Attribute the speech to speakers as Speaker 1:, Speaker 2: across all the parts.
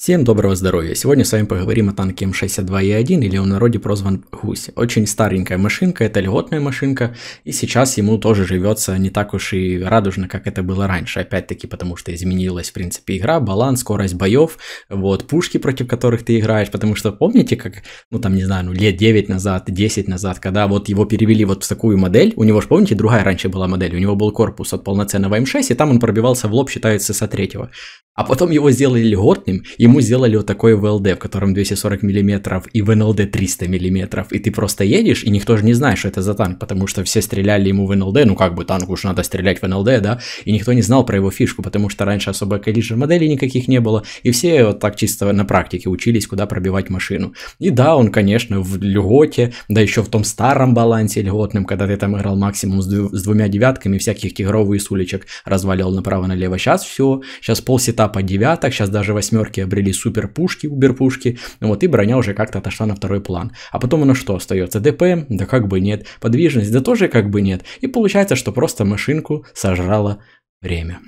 Speaker 1: Всем доброго здоровья! Сегодня с вами поговорим о танке М62Е1 или он в народе прозван Гусь. Очень старенькая машинка, это льготная машинка, и сейчас ему тоже живется не так уж и радужно, как это было раньше. Опять-таки, потому что изменилась, в принципе, игра, баланс, скорость боев, вот, пушки, против которых ты играешь, потому что помните, как, ну там, не знаю, ну лет 9 назад, 10 назад, когда вот его перевели вот в такую модель, у него же, помните, другая раньше была модель, у него был корпус от полноценного М6, и там он пробивался в лоб, считается, со третьего. А потом его сделали льготным, и ему сделали вот такой ВЛД, в котором 240 мм и в НЛД 300 мм, и ты просто едешь, и никто же не знает, что это за танк, потому что все стреляли ему в НЛД, ну как бы танку уж надо стрелять в НЛД, да, и никто не знал про его фишку, потому что раньше особо количество моделей никаких не было, и все вот так чисто на практике учились, куда пробивать машину. И да, он, конечно, в льготе, да еще в том старом балансе льготном, когда ты там играл максимум с, дв- с двумя девятками, всяких тигровых и сулечек разваливал направо-налево. Сейчас все, сейчас пол сетапа девяток, сейчас даже восьмерки обрезали изобрели супер-пушки, убер-пушки, вот, и броня уже как-то отошла на второй план. А потом она что остается? ДПМ? Да как бы нет. Подвижность? Да тоже как бы нет. И получается, что просто машинку сожрало время.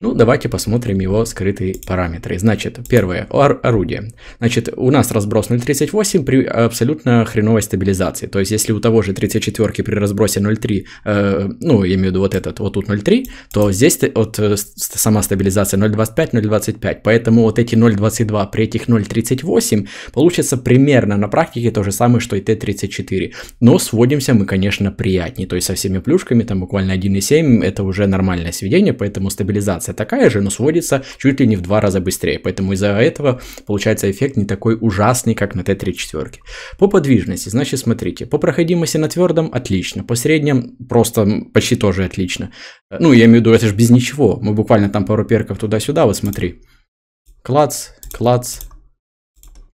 Speaker 1: Ну, давайте посмотрим его скрытые параметры. Значит, первое, ор орудие. Значит, у нас разброс 0.38 при абсолютно хреновой стабилизации. То есть, если у того же 34 при разбросе 0.3, э, ну, я имею в виду вот этот, вот тут 0.3, то здесь вот э, сама стабилизация 0.25, 0.25. Поэтому вот эти 0.22 при этих 0.38 получится примерно на практике то же самое, что и Т34. Но сводимся мы, конечно, приятнее. То есть, со всеми плюшками, там буквально 1.7, это уже нормальное сведение, поэтому стабилизация информация такая же, но сводится чуть ли не в два раза быстрее. Поэтому из-за этого получается эффект не такой ужасный, как на Т-34. По подвижности, значит, смотрите, по проходимости на твердом отлично, по среднем просто почти тоже отлично. Ну, я имею в виду, это же без ничего. Мы буквально там пару перков туда-сюда, вот смотри. Клац, клац,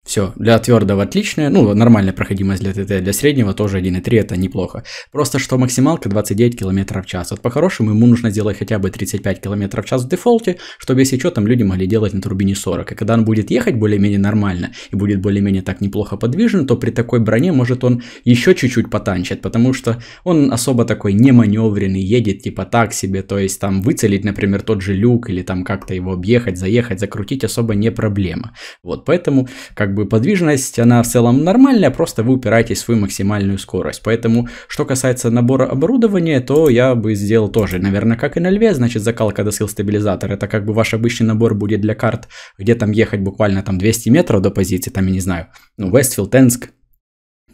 Speaker 1: все, для твердого отличная, ну, нормальная проходимость для ТТ, для среднего тоже 1.3, это неплохо. Просто что максималка 29 км в час. Вот по-хорошему ему нужно сделать хотя бы 35 км в час в дефолте, чтобы если что, там люди могли делать на турбине 40. И когда он будет ехать более-менее нормально и будет более-менее так неплохо подвижен, то при такой броне может он еще чуть-чуть потанчить, потому что он особо такой не маневренный, едет типа так себе, то есть там выцелить, например, тот же люк или там как-то его объехать, заехать, закрутить особо не проблема. Вот, поэтому как бы бы подвижность, она в целом нормальная, просто вы упираетесь в свою максимальную скорость. Поэтому, что касается набора оборудования, то я бы сделал тоже, наверное, как и на льве, значит, закалка до сил стабилизатор. Это как бы ваш обычный набор будет для карт, где там ехать буквально там 200 метров до позиции, там, я не знаю, ну, Вестфилд, Тенск,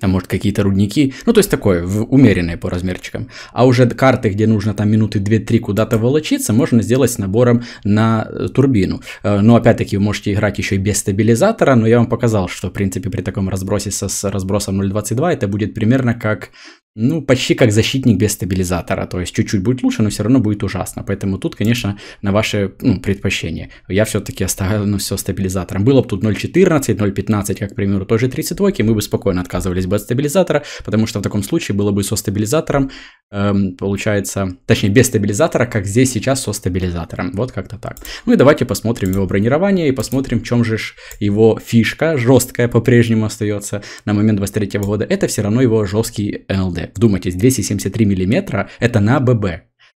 Speaker 1: а может, какие-то рудники, ну, то есть такое, в, умеренное по размерчикам. А уже карты, где нужно там минуты 2-3 куда-то волочиться, можно сделать с набором на э, турбину. Э, но, опять-таки, вы можете играть еще и без стабилизатора, но я вам показал, что, в принципе, при таком разбросе со, с разбросом 0.22 это будет примерно как ну, почти как защитник без стабилизатора. То есть чуть-чуть будет лучше, но все равно будет ужасно. Поэтому тут, конечно, на ваше ну, предпочтение. Я все-таки оставил ну, все стабилизатором. Было бы тут 0.14, 0.15, как, к примеру, той же 32, мы бы спокойно отказывались бы от стабилизатора, потому что в таком случае было бы со стабилизатором, эм, получается, точнее, без стабилизатора, как здесь сейчас со стабилизатором. Вот как-то так. Ну и давайте посмотрим его бронирование и посмотрим, в чем же его фишка, жесткая по-прежнему остается на момент 23 года. Это все равно его жесткий НЛД. Вдумайтесь, 273 мм это на АББ.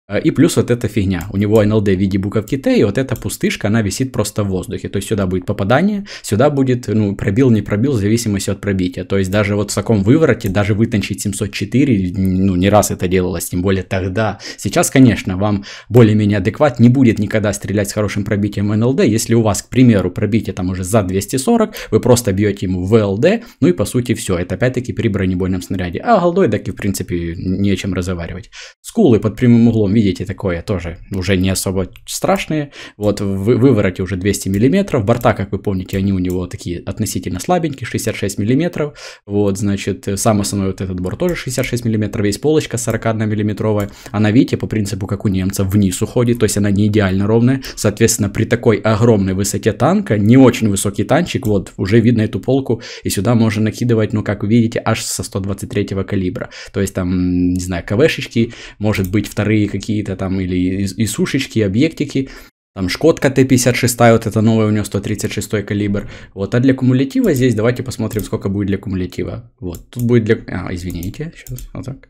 Speaker 1: Э, и плюс вот эта фигня. У него НЛД в виде буковки Т, и вот эта пустышка, она висит просто в воздухе. То есть сюда будет попадание, сюда будет, ну, пробил, не пробил, в зависимости от пробития. То есть даже вот в таком вывороте, даже вытончить 704, ну, не раз это делалось, тем более тогда. Сейчас, конечно, вам более-менее адекват не будет никогда стрелять с хорошим пробитием НЛД. Если у вас, к примеру, пробитие там уже за 240, вы просто бьете ему ВЛД, ну и по сути все. Это опять-таки при бронебойном снаряде. А голдой таки, в принципе, не чем разговаривать. Скулы под прямым углом видите, такое тоже уже не особо страшные. Вот вы, вывороте уже 200 миллиметров борта, как вы помните, они у него такие относительно слабенькие, 66 миллиметров Вот, значит, сам основной вот этот борт тоже 66 миллиметров весь полочка 41 миллиметровая. Она, видите, по принципу, как у немца, вниз уходит, то есть она не идеально ровная. Соответственно, при такой огромной высоте танка, не очень высокий танчик, вот, уже видно эту полку, и сюда можно накидывать, ну, как вы видите, аж со 123 калибра. То есть там, не знаю, КВшечки, может быть, вторые какие какие-то там, или и, и сушечки, объектики. Там Шкотка Т-56, вот это новая у него 136 калибр. Вот, а для кумулятива здесь давайте посмотрим, сколько будет для кумулятива. Вот, тут будет для... А, извините, сейчас, вот так.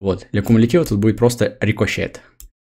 Speaker 1: Вот, для кумулятива тут будет просто рикошет.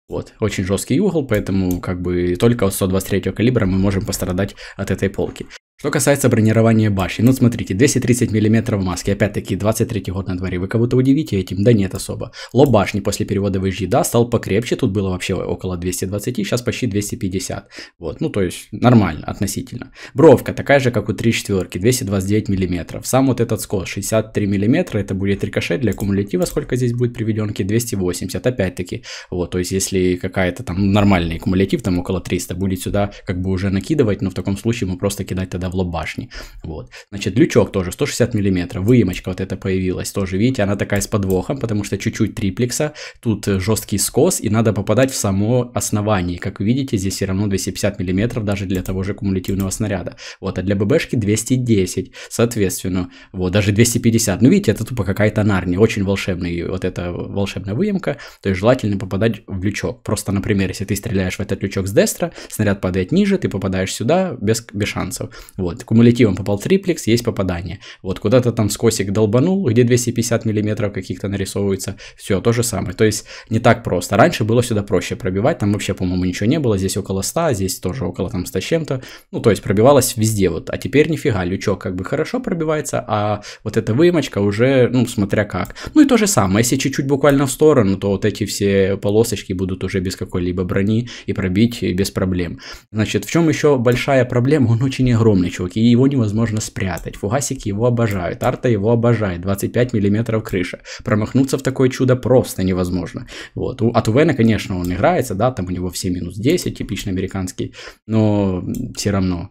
Speaker 1: Вот, очень жесткий угол, поэтому как бы только от 123 калибра мы можем пострадать от этой полки. Что касается бронирования башни, ну смотрите, 230 мм маски, опять-таки 23 год на дворе, вы кого-то удивите этим, да нет особо. Лоб башни после перевода в HD, да, стал покрепче, тут было вообще около 220, сейчас почти 250, вот, ну то есть нормально, относительно. Бровка такая же, как у 3 четверки, 229 мм, сам вот этот скос 63 мм, это будет рикошет для кумулятива, сколько здесь будет приведенки, 280, опять-таки, вот, то есть если какая-то там нормальный кумулятив, там около 300, будет сюда как бы уже накидывать, но в таком случае мы просто кидать тогда в лоб башни. Вот. Значит, лючок тоже 160 миллиметров, выемочка вот эта появилась тоже, видите, она такая с подвохом, потому что чуть-чуть триплекса, тут э, жесткий скос, и надо попадать в само основание. Как вы видите, здесь все равно 250 миллиметров даже для того же кумулятивного снаряда. Вот, а для ББшки 210, соответственно, вот, даже 250. Ну, видите, это тупо какая-то нарния, очень волшебная, вот эта волшебная выемка, то есть желательно попадать в лючок. Просто, например, если ты стреляешь в этот лючок с дестра, снаряд падает ниже, ты попадаешь сюда без, без шансов. Вот, кумулятивом попал триплекс, есть попадание. Вот, куда-то там скосик долбанул, где 250 миллиметров каких-то нарисовывается, все, то же самое. То есть, не так просто. Раньше было сюда проще пробивать, там вообще, по-моему, ничего не было, здесь около 100, здесь тоже около там 100 чем-то. Ну, то есть, пробивалось везде вот. А теперь нифига, лючок как бы хорошо пробивается, а вот эта выемочка уже, ну, смотря как. Ну, и то же самое, если чуть-чуть буквально в сторону, то вот эти все полосочки будут уже без какой-либо брони и пробить без проблем. Значит, в чем еще большая проблема? Он очень огромный чувак, и его невозможно спрятать. Фугасики его обожают, арта его обожает, 25 миллиметров крыша. Промахнуться в такое чудо просто невозможно. Вот. От Увена, конечно, он играется, да, там у него все минус 10, типично американский, но все равно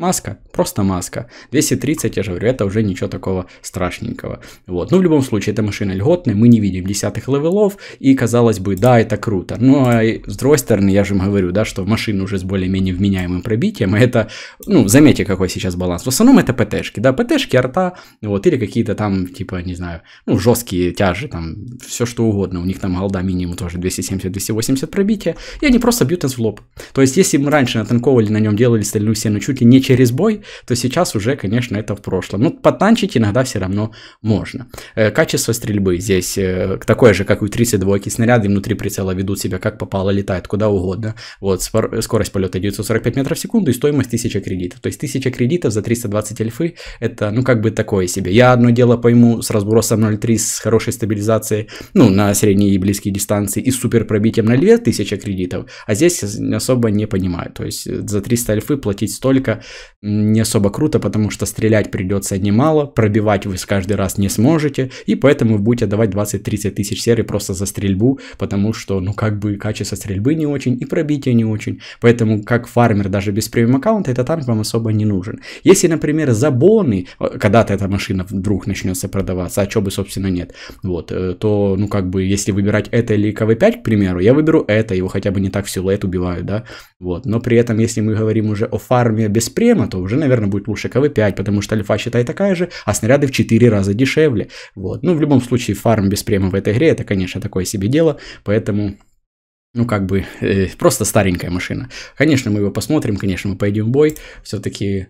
Speaker 1: Маска, просто маска. 230, я же говорю, это уже ничего такого страшненького. Вот. Ну, в любом случае, эта машина льготная, мы не видим десятых левелов, и казалось бы, да, это круто. но ну, а с другой стороны, я же вам говорю, да, что машина уже с более-менее вменяемым пробитием, и а это, ну, заметьте, какой сейчас баланс. В основном это ПТшки, да, ПТшки, арта, вот, или какие-то там, типа, не знаю, ну, жесткие тяжи, там, все что угодно. У них там голда минимум тоже 270-280 пробития, и они просто бьют нас в лоб. То есть, если мы раньше натанковали на нем, делали стальную стену чуть ли не через бой, то сейчас уже, конечно, это в прошлом. Ну, потанчить иногда все равно можно. Э, качество стрельбы здесь э, такое же, как и у 32-ки. Снаряды внутри прицела ведут себя как попало, летают куда угодно. Вот, скорость полета 945 метров в секунду и стоимость 1000 кредитов. То есть 1000 кредитов за 320 эльфы, это, ну, как бы такое себе. Я одно дело пойму с разбросом 0.3, с хорошей стабилизацией, ну, на средние и близкие дистанции, и с суперпробитием на льве 1000 кредитов, а здесь особо не понимаю. То есть э, за 300 эльфы платить столько, не особо круто, потому что стрелять придется немало, пробивать вы с каждый раз не сможете, и поэтому вы будете давать 20-30 тысяч серий просто за стрельбу, потому что, ну, как бы качество стрельбы не очень и пробитие не очень, поэтому как фармер даже без премиум аккаунта этот танк вам особо не нужен. Если, например, за боны, э, когда-то эта машина вдруг начнется продаваться, а чё бы, собственно, нет, вот, э, то, ну, как бы, если выбирать это или КВ-5, к примеру, я выберу это, его хотя бы не так в силуэт убиваю, да, вот. Но при этом, если мы говорим уже о фарме без према, то уже, наверное, будет лучше КВ-5, потому что альфа, считай, такая же, а снаряды в 4 раза дешевле. Вот. Ну, в любом случае, фарм без према в этой игре, это, конечно, такое себе дело, поэтому ну, как бы, э, просто старенькая машина. Конечно, мы его посмотрим, конечно, мы пойдем в бой. Все-таки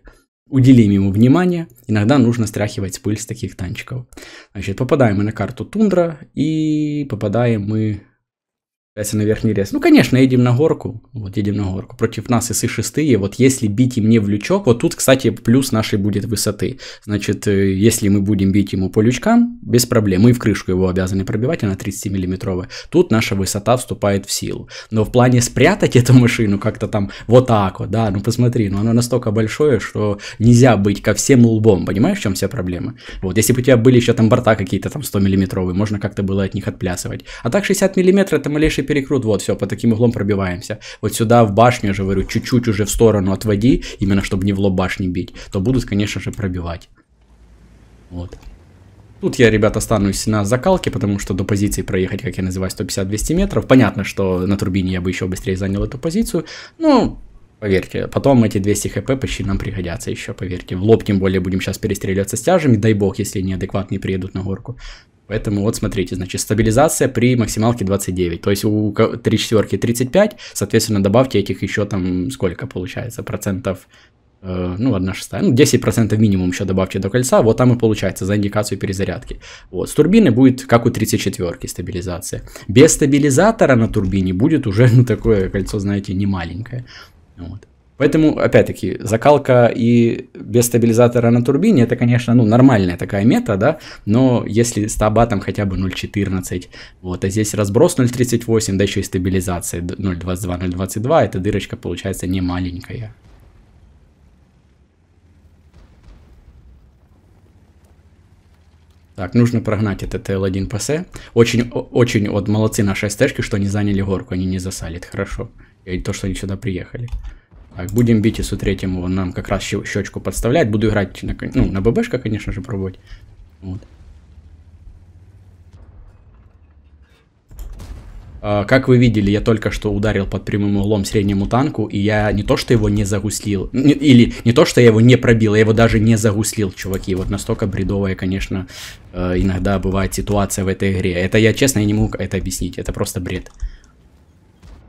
Speaker 1: уделим ему внимание. Иногда нужно стряхивать пыль с таких танчиков. Значит, попадаем мы на карту Тундра и попадаем мы на верхний рез. Ну, конечно, едем на горку. Вот едем на горку. Против нас ИСы шестые. Вот если бить им не в лючок, вот тут, кстати, плюс нашей будет высоты. Значит, э, если мы будем бить ему по лючкам, без проблем. Мы в крышку его обязаны пробивать, она 30 миллиметровая. Тут наша высота вступает в силу. Но в плане спрятать эту машину как-то там вот так вот, да, ну посмотри, ну оно настолько большое, что нельзя быть ко всем лбом. Понимаешь, в чем вся проблема? Вот, если бы у тебя были еще там борта какие-то там 100 миллиметровые, можно как-то было от них отплясывать. А так 60 миллиметров это малейший хороший перекрут, вот, все, по таким углом пробиваемся. Вот сюда в башню, я же говорю, чуть-чуть уже в сторону отводи, именно чтобы не в лоб башни бить, то будут, конечно же, пробивать. Вот. Тут я, ребят останусь на закалке, потому что до позиции проехать, как я называю, 150-200 метров. Понятно, что на турбине я бы еще быстрее занял эту позицию, но Поверьте, потом эти 200 хп почти нам пригодятся еще, поверьте. В лоб тем более будем сейчас перестреливаться с тяжами, дай бог, если неадекватные приедут на горку. Поэтому вот смотрите, значит, стабилизация при максималке 29. То есть у 3 четверки 35, соответственно, добавьте этих еще там сколько получается, процентов, э, ну, 1 шестая, ну, 10% минимум еще добавьте до кольца, вот там и получается за индикацию перезарядки. Вот, с турбины будет как у 34 стабилизация. Без стабилизатора на турбине будет уже, ну, такое кольцо, знаете, не маленькое. Вот. Поэтому, опять-таки, закалка и без стабилизатора на турбине, это, конечно, ну, нормальная такая мета, да, но если с табатом хотя бы 0.14, вот, а здесь разброс 0.38, да еще и стабилизация 0.22, 0.22, эта дырочка получается не маленькая. Так, нужно прогнать этот L1 ПС. Очень, очень, вот молодцы наши СТшки, что они заняли горку, они не засалит, хорошо. И то, что они сюда приехали. Так, будем бить ИСу третьему, он нам как раз щечку подставляет. Буду играть на, ну, на ББшка, конечно же, пробовать. Вот. А, как вы видели, я только что ударил под прямым углом среднему танку, и я не то, что его не загуслил, не, или не то, что я его не пробил, я его даже не загуслил, чуваки. Вот настолько бредовая, конечно, э, иногда бывает ситуация в этой игре. Это я, честно, я не могу это объяснить, это просто бред.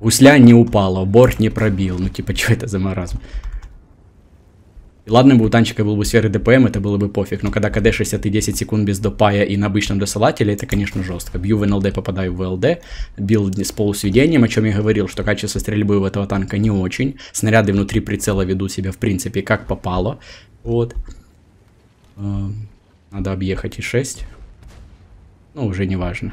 Speaker 1: Гусля не упала, борт не пробил. Ну типа, что это за маразм? И ладно бы у танчика был бы сферы ДПМ, это было бы пофиг, но когда КД-60 и 10 секунд без допая и на обычном досылателе, это, конечно, жестко. Бью в НЛД, попадаю в ВЛД, бил с полусведением, о чем я говорил, что качество стрельбы у этого танка не очень, снаряды внутри прицела ведут себя, в принципе, как попало, вот. Эм, надо объехать и 6, ну, уже не важно.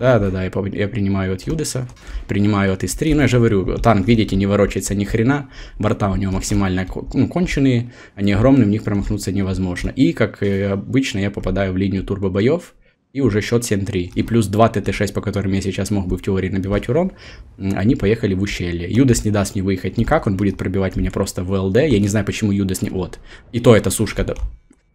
Speaker 1: Да-да-да, я, я принимаю от Юдиса, принимаю от Истри, но ну, я же говорю, танк, видите, не ворочается ни хрена, борта у него максимально ну, конченые, они огромные, в них промахнуться невозможно. И, как обычно, я попадаю в линию турбобоев, и уже счет 7-3. И плюс 2 ТТ-6, по которым я сейчас мог бы в теории набивать урон, они поехали в ущелье. Юдас не даст мне выехать никак, он будет пробивать меня просто в ЛД. Я не знаю, почему Юдас не... Вот. И то это сушка, да.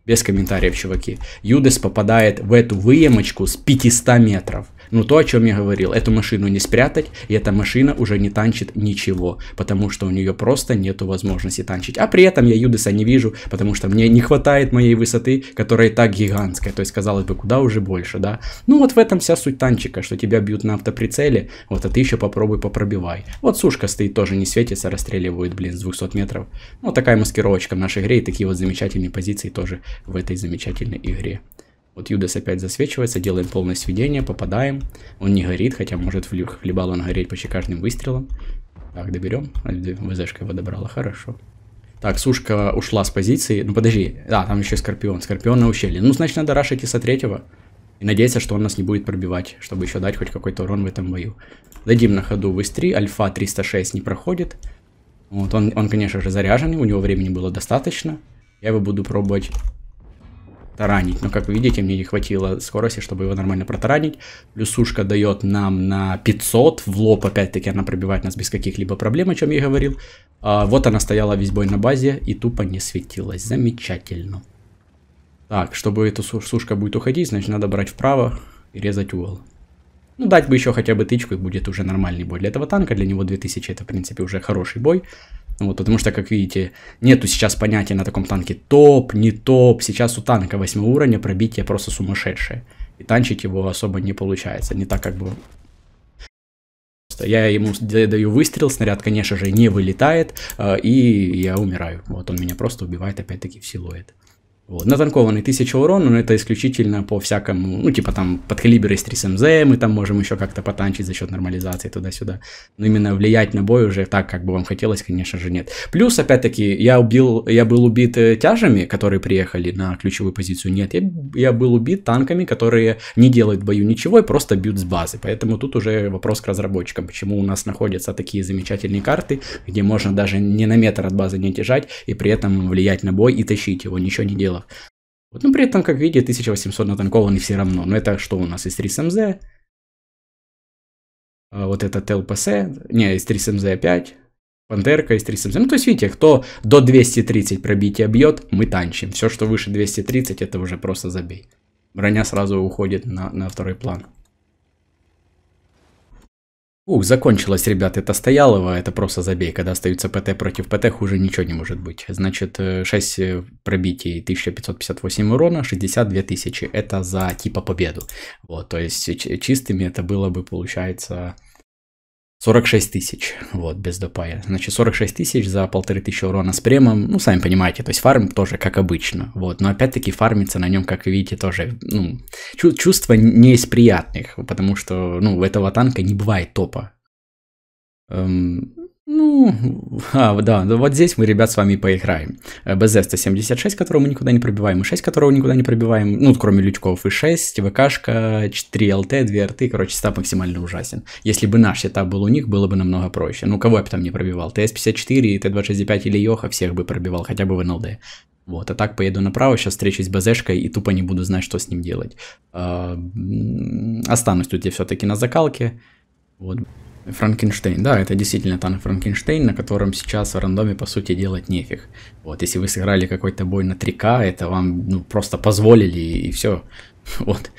Speaker 1: Без комментариев, чуваки. Юдес попадает в эту выемочку с 500 метров. Ну, то, о чем я говорил, эту машину не спрятать, и эта машина уже не танчит ничего, потому что у нее просто нету возможности танчить. А при этом я Юдиса не вижу, потому что мне не хватает моей высоты, которая и так гигантская, то есть, казалось бы, куда уже больше, да? Ну, вот в этом вся суть танчика, что тебя бьют на автоприцеле, вот, а ты еще попробуй попробивай. Вот сушка стоит, тоже не светится, расстреливают, блин, с 200 метров. Ну такая маскировочка в нашей игре, и такие вот замечательные позиции тоже в этой замечательной игре. Вот Юдас опять засвечивается, делаем полное сведение, попадаем. Он не горит, хотя может хлебал он гореть почти каждым выстрелом. Так, доберем. ВЗшка его добрала, хорошо. Так, сушка ушла с позиции. Ну подожди, да, там еще скорпион. Скорпион на ущелье. Ну, значит, надо рашить и со третьего. И надеяться, что он нас не будет пробивать, чтобы еще дать хоть какой-то урон в этом бою. Дадим на ходу в 3 альфа 306 не проходит. Вот, он, он, конечно же, заряженный, у него времени было достаточно. Я его буду пробовать таранить. Но, как вы видите, мне не хватило скорости, чтобы его нормально протаранить. Плюсушка дает нам на 500. В лоб, опять-таки, она пробивает нас без каких-либо проблем, о чем я говорил. А, вот она стояла весь бой на базе и тупо не светилась. Замечательно. Так, чтобы эта сушка будет уходить, значит, надо брать вправо и резать угол. Ну, дать бы еще хотя бы тычку, и будет уже нормальный бой. Для этого танка, для него 2000, это, в принципе, уже хороший бой. Вот, потому что, как видите, нету сейчас понятия на таком танке топ, не топ. Сейчас у танка 8 уровня пробитие просто сумасшедшее. И танчить его особо не получается. Не так, как бы... Я ему даю выстрел, снаряд, конечно же, не вылетает, э, и я умираю. Вот он меня просто убивает опять-таки в силуэт. Вот. На танкованный 1000 урона, но это исключительно по всякому, ну, типа там под калибр из 3 СМЗ, мы там можем еще как-то потанчить за счет нормализации туда-сюда. Но именно влиять на бой уже так, как бы вам хотелось, конечно же, нет. Плюс, опять-таки, я убил, я был убит э, тяжами, которые приехали на ключевую позицию. Нет, я, я был убит танками, которые не делают в бою ничего и просто бьют с базы. Поэтому тут уже вопрос к разработчикам, почему у нас находятся такие замечательные карты, где можно даже не на метр от базы не отъезжать и при этом влиять на бой и тащить его, ничего не делать пределах. Вот, но ну, при этом, как видите, 1800 натанкованы все равно. Но это что у нас? С3СМЗ, эм а, вот это ТЛПС, не, С3СМЗ эм опять, Пантерка, С3СМЗ. Эм ну, то есть, видите, кто до 230 пробития бьет, мы танчим. Все, что выше 230, это уже просто забей. Броня сразу уходит на, на второй план. Ух, закончилось, ребят, это Стоялова, это просто забей. Когда остаются ПТ против ПТ, хуже ничего не может быть. Значит, 6 э, э, пробитий, 1558 урона, 62 тысячи. Это за типа победу. Вот, то есть чистыми это было бы, получается, 46 тысяч, вот, без допая. Значит, 46 тысяч за полторы тысячи урона с премом, ну, сами понимаете, то есть фарм тоже как обычно, вот, но опять-таки фармится на нем, как видите, тоже, ну, чувство не из приятных, потому что, ну, у этого танка не бывает топа. Эм, ну, а, да, вот здесь мы, ребят, с вами поиграем. БЗ 176, которого мы никуда не пробиваем, и 6, которого никуда не пробиваем, ну, кроме лючков, и 6, ВКшка, 4 ЛТ, 2 РТ, короче, сетап максимально ужасен. Если бы наш сетап был у них, было бы намного проще. Ну, кого я бы там не пробивал? ТС-54, Т-26-5 или Йоха всех бы пробивал, хотя бы в НЛД. Вот, а так поеду направо, сейчас встречусь с БЗшкой и тупо не буду знать, что с ним делать. А, останусь тут я все-таки на закалке. Вот. Франкенштейн, да, это действительно танк Франкенштейн, на котором сейчас в рандоме, по сути, делать нефиг. Вот, если вы сыграли какой-то бой на 3К, это вам ну, просто позволили и, и все. Вот.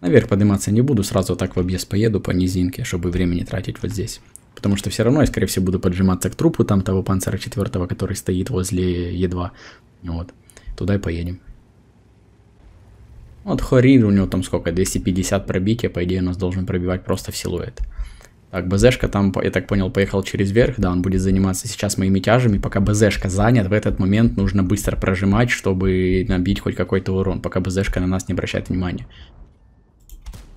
Speaker 1: Наверх подниматься не буду, сразу так в объезд поеду по низинке, чтобы времени тратить вот здесь. Потому что все равно я, скорее всего, буду поджиматься к трупу там того панцера четвертого, который стоит возле Е2. Вот, туда и поедем. Вот Хорир, у него там сколько, 250 пробития, по идее, у нас должен пробивать просто в силуэт. Так, БЗшка там, я так понял, поехал через верх, да, он будет заниматься сейчас моими тяжами, пока БЗшка занят, в этот момент нужно быстро прожимать, чтобы набить хоть какой-то урон, пока БЗшка на нас не обращает внимания.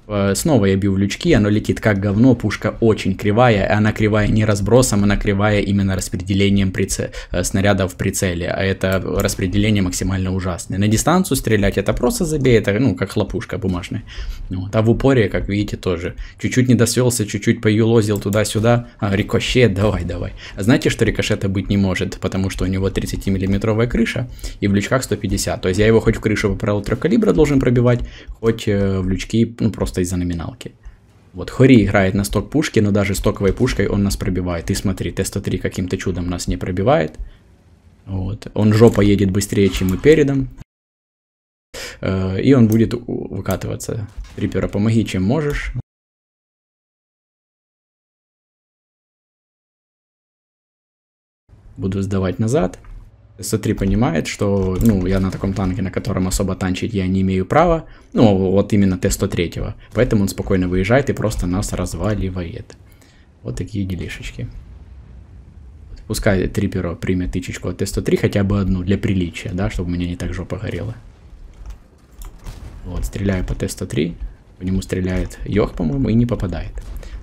Speaker 1: Э, снова я бью в лючки, оно летит как говно, пушка очень кривая, и она кривая не разбросом, она кривая именно распределением прице... Э, снаряда в прицеле, а это распределение максимально ужасное. На дистанцию стрелять это просто забей, это ну как хлопушка бумажная. Вот. А в упоре, как видите, тоже. Чуть-чуть не досвелся, чуть-чуть поюлозил туда-сюда, а, рикошет, давай-давай. А знаете, что рикошета быть не может, потому что у него 30-миллиметровая крыша и в лючках 150, то есть я его хоть в крышу по правилу трехкалибра должен пробивать, хоть э, в лючки, ну просто просто из-за номиналки. Вот Хори играет на сток пушки, но даже стоковой пушкой он нас пробивает. И смотри, Т-103 каким-то чудом нас не пробивает. Вот. Он жопа едет быстрее, чем мы передом. Э, и он будет выкатываться. Рипера, помоги, чем можешь. Буду сдавать назад. С3 понимает, что ну, я на таком танке, на котором особо танчить я не имею права, ну вот именно Т-103, поэтому он спокойно выезжает и просто нас разваливает. Вот такие делишечки. Пускай Триперо примет тычечку от Т-103, хотя бы одну, для приличия, да, чтобы у меня не так жопа горела. Вот, стреляю по Т-103, по нему стреляет Йох, по-моему, и не попадает.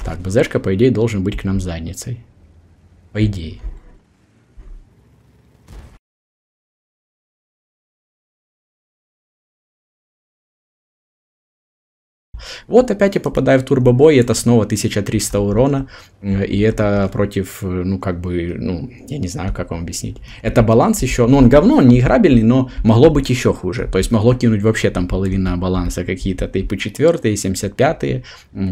Speaker 1: Так, БЗшка, по идее, должен быть к нам задницей. По идее. Вот опять я попадаю в турбобой, это снова 1300 урона, э, и это против, э, ну, как бы, ну, я не знаю, как вам объяснить. Это баланс еще, ну, он говно, он не играбельный, но могло быть еще хуже. То есть могло кинуть вообще там половина баланса, какие-то типы 4 75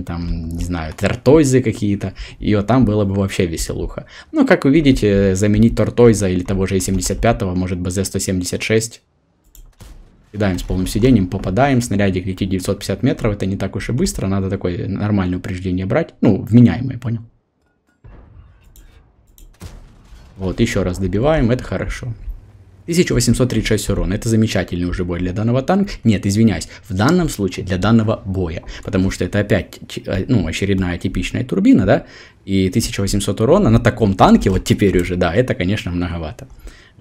Speaker 1: там, не знаю, тортойзы какие-то, и вот там было бы вообще веселуха. Ну, как вы видите, заменить тортойза или того же и 75 может БЗ-176, кидаем с полным сиденьем, попадаем, снарядик летит 950 метров, это не так уж и быстро, надо такое нормальное упреждение брать, ну, вменяемое, понял. Вот, еще раз добиваем, это хорошо. 1836 урона. Это замечательный уже бой для данного танка. Нет, извиняюсь, в данном случае для данного боя. Потому что это опять а, ну, очередная типичная турбина, да? И 1800 урона на таком танке, вот теперь уже, да, это, конечно, многовато.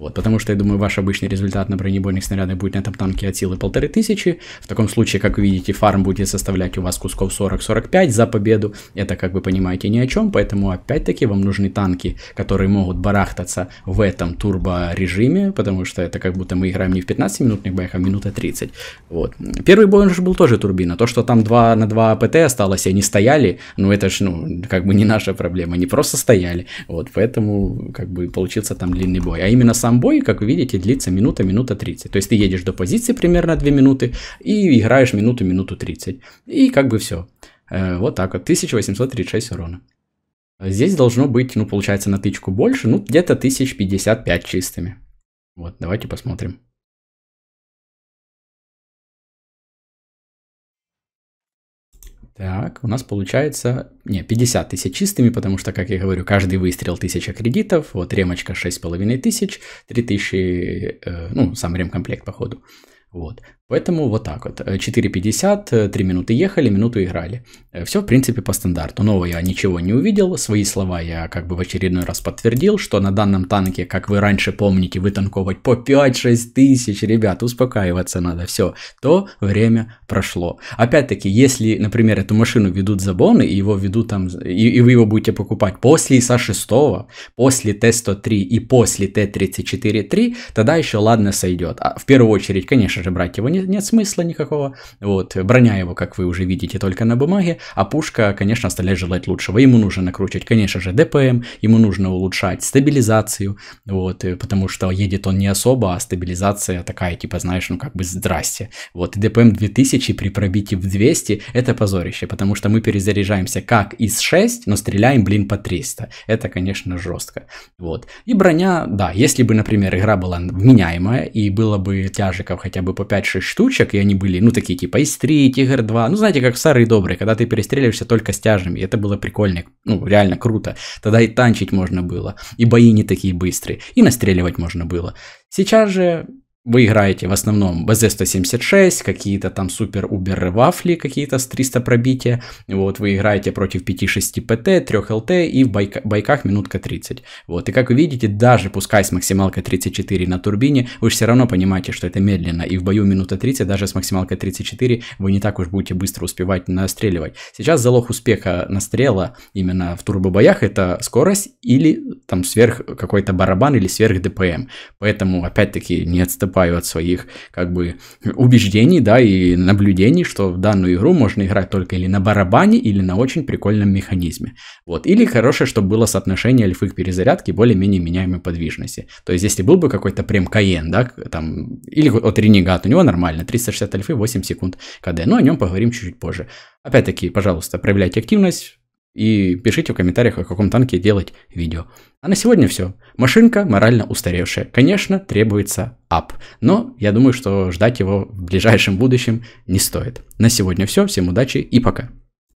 Speaker 1: Вот, потому что, я думаю, ваш обычный результат на бронебойных снарядах будет на этом танке от силы полторы тысячи. В таком случае, как вы видите, фарм будет составлять у вас кусков 40-45 за победу. Это, как вы понимаете, ни о чем, поэтому опять-таки вам нужны танки, которые могут барахтаться в этом турбо-режиме, потому что это как будто мы играем не в 15-минутных боях, а в минута 30. Вот. Первый бой же был тоже турбина. То, что там 2 на 2 ПТ осталось, и они стояли, ну это ж, ну, как бы не наша проблема, они просто стояли. Вот, поэтому, как бы, получился там длинный бой. А именно сам сам бой, как вы видите, длится минута, минута 30. То есть ты едешь до позиции примерно 2 минуты и играешь минуту, минуту 30. И как бы все. Э, вот так вот, 1836 урона. Здесь должно быть, ну, получается, на тычку больше, ну, где-то 1055 чистыми. Вот, давайте посмотрим. Так, у нас получается, не, 50 тысяч чистыми, потому что, как я говорю, каждый выстрел 1000 кредитов, вот ремочка 6500, 3000, э, ну, сам ремкомплект, походу. Вот. Поэтому вот так вот. 4.50, э, 3 э, минуты ехали, минуту играли. Э, Все, в принципе, по стандарту. Нового я ничего не увидел. Свои слова я как бы в очередной раз подтвердил, что на данном танке, как вы раньше помните, вытанковать по 5-6 тысяч, ребят, успокаиваться надо. Все, то время прошло. Опять-таки, если, например, эту машину ведут за боны, и его ведут там, и, и вы его будете покупать после ИСа-6, после Т-103 и после Т-34-3, тогда еще ладно сойдет. А в первую очередь, конечно же, брать его не нет смысла никакого. Вот, броня его, как вы уже видите, только на бумаге, а пушка, конечно, оставляет желать лучшего. Ему нужно накручивать, конечно же, ДПМ, ему нужно улучшать стабилизацию, вот, э, потому что едет он не особо, а стабилизация такая, типа, знаешь, ну как бы здрасте. Вот, и ДПМ 2000 при пробитии в 200 это позорище, потому что мы перезаряжаемся как из 6, но стреляем, блин, по 300. Это, конечно, жестко. Вот. И броня, да, если бы, например, игра была вменяемая и было бы тяжиков хотя бы по 5-6 штучек, и они были, ну, такие типа S3, Тигр 2, ну, знаете, как старые добрые, когда ты перестреливаешься только с это было прикольно, ну, реально круто, тогда и танчить можно было, и бои не такие быстрые, и настреливать можно было. Сейчас же вы играете в основном BZ-176, какие-то там супер-убер вафли какие-то с 300 пробития, вот, вы играете против 5-6 ПТ, 3 ЛТ и в байка, байках минутка 30, вот, и как вы видите, даже пускай с максималкой 34 на турбине, вы же все равно понимаете, что это медленно, и в бою минута 30, даже с максималкой 34, вы не так уж будете быстро успевать настреливать. Сейчас залог успеха настрела именно в турбобоях это скорость или там сверх какой-то барабан или сверх ДПМ, эм. поэтому, опять-таки, не отступайте отступаю от своих как бы убеждений, да, и наблюдений, что в данную игру можно играть только или на барабане, или на очень прикольном механизме. Вот. Или хорошее, чтобы было соотношение альфы к перезарядке более-менее меняемой подвижности. То есть, если был бы какой-то прям Каен, да, там, или вот Ренегат, у него нормально, 360 альфы, 8 секунд КД, но о нем поговорим чуть-чуть позже. Опять-таки, пожалуйста, проявляйте активность, и пишите в комментариях, о каком танке делать видео. А на сегодня все. Машинка морально устаревшая. Конечно, требуется ап. Но я думаю, что ждать его в ближайшем будущем не стоит. На сегодня все. Всем удачи и пока.